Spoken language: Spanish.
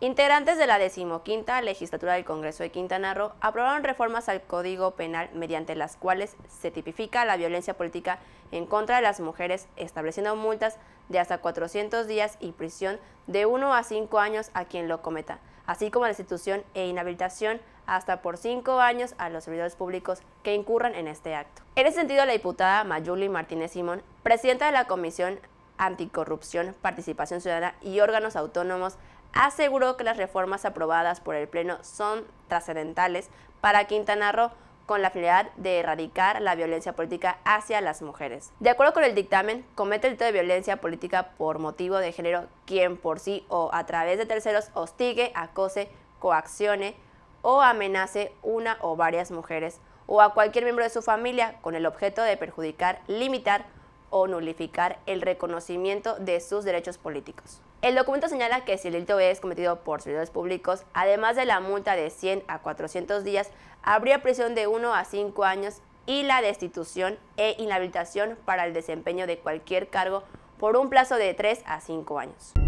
Integrantes de la decimoquinta legislatura del Congreso de Quintana Roo aprobaron reformas al Código Penal mediante las cuales se tipifica la violencia política en contra de las mujeres, estableciendo multas de hasta 400 días y prisión de 1 a 5 años a quien lo cometa, así como la e inhabilitación hasta por 5 años a los servidores públicos que incurran en este acto. En ese sentido, la diputada Mayuli Martínez Simón, presidenta de la Comisión Anticorrupción, Participación Ciudadana y órganos autónomos aseguró que las reformas aprobadas por el Pleno son trascendentales para Quintana Roo con la finalidad de erradicar la violencia política hacia las mujeres. De acuerdo con el dictamen, comete el delito de violencia política por motivo de género quien por sí o a través de terceros hostigue, acose, coaccione o amenace una o varias mujeres o a cualquier miembro de su familia con el objeto de perjudicar, limitar o nulificar el reconocimiento de sus derechos políticos. El documento señala que si el delito es cometido por servidores públicos, además de la multa de 100 a 400 días, habría prisión de 1 a 5 años y la destitución e inhabilitación para el desempeño de cualquier cargo por un plazo de 3 a 5 años.